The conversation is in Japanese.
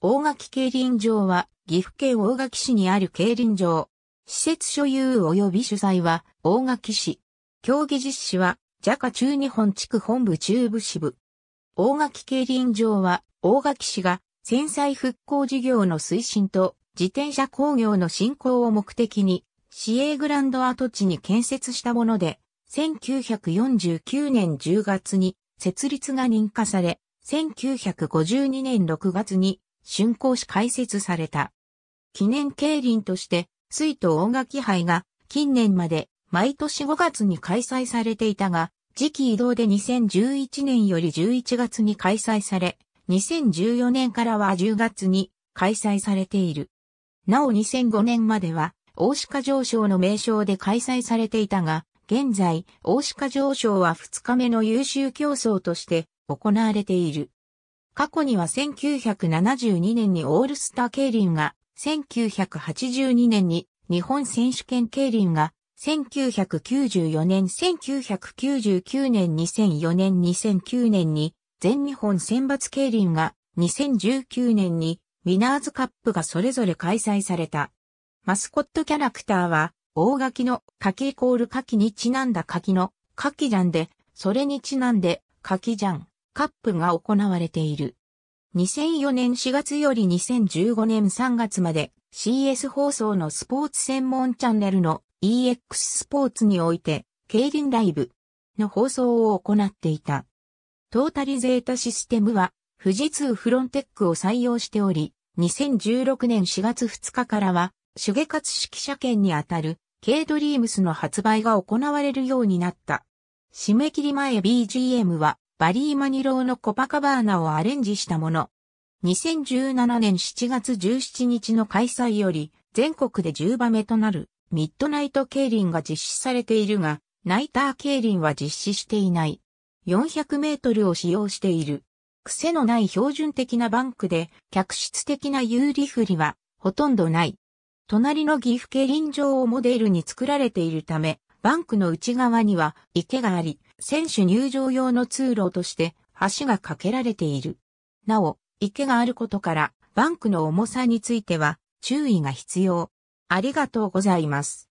大垣競輪場は、岐阜県大垣市にある競輪場。施設所有及び主催は、大垣市。競技実施は、ジャカ中日本地区本部中部支部。大垣競輪場は、大垣市が、戦災復興事業の推進と、自転車工業の振興を目的に、市営グランド跡地に建設したもので、1949年10月に、設立が認可され、1952年6月に竣工し開設された。記念競輪として、水と音楽杯が近年まで毎年5月に開催されていたが、時期移動で2011年より11月に開催され、2014年からは10月に開催されている。なお2005年までは、大鹿上昇の名称で開催されていたが、現在、大鹿上昇は2日目の優秀競争として行われている。過去には1972年にオールスター競輪が、1982年に日本選手権競輪が、1994年、1999年、2004年、2009年に全日本選抜競輪が、2019年にウィナーズカップがそれぞれ開催された。マスコットキャラクターは、大垣の柿イコール柿にちなんだ柿の柿ジャンで、それにちなんで柿ジャン。カップが行われている。2004年4月より2015年3月まで CS 放送のスポーツ専門チャンネルの EX スポーツにおいて、競輪ライブの放送を行っていた。トータリゼータシステムは、富士通フロンテックを採用しており、2016年4月2日からは、手芸活式車検権にあたる、K ドリームスの発売が行われるようになった。締め切り前 BGM は、バリー・マニローのコパカバーナをアレンジしたもの。2017年7月17日の開催より、全国で10場目となる、ミッドナイト競輪が実施されているが、ナイター競輪は実施していない。400メートルを使用している。癖のない標準的なバンクで、客室的な有利振りは、ほとんどない。隣の岐阜競輪場をモデルに作られているため、バンクの内側には池があり、選手入場用の通路として橋が架けられている。なお、池があることから、バンクの重さについては注意が必要。ありがとうございます。